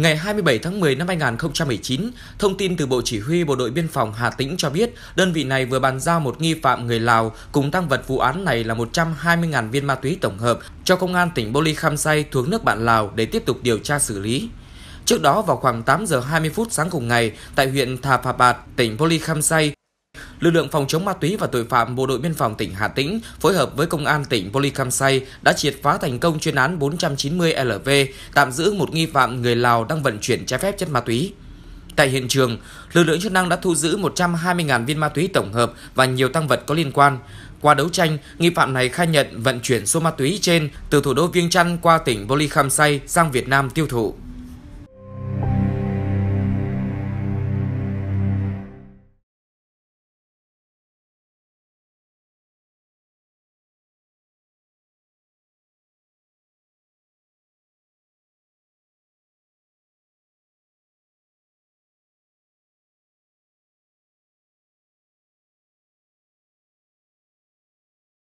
Ngày 27 tháng 10 năm 2019, thông tin từ Bộ Chỉ huy Bộ đội Biên phòng Hà Tĩnh cho biết, đơn vị này vừa bàn giao một nghi phạm người Lào cùng tăng vật vụ án này là 120.000 viên ma túy tổng hợp cho Công an tỉnh Bô Ly Kham Say thuộc nước bạn Lào để tiếp tục điều tra xử lý. Trước đó vào khoảng 8 giờ 20 phút sáng cùng ngày, tại huyện Thà Phà Bạt, tỉnh Bô Ly Kham Say, Lực lượng phòng chống ma túy và tội phạm Bộ đội Biên phòng tỉnh Hà Tĩnh phối hợp với Công an tỉnh Polikamsay đã triệt phá thành công chuyên án 490LV, tạm giữ một nghi phạm người Lào đang vận chuyển trái phép chất ma túy. Tại hiện trường, lực lượng chức năng đã thu giữ 120.000 viên ma túy tổng hợp và nhiều tăng vật có liên quan. Qua đấu tranh, nghi phạm này khai nhận vận chuyển số ma túy trên từ thủ đô Viêng Chăn qua tỉnh Polikamsay sang Việt Nam tiêu thụ.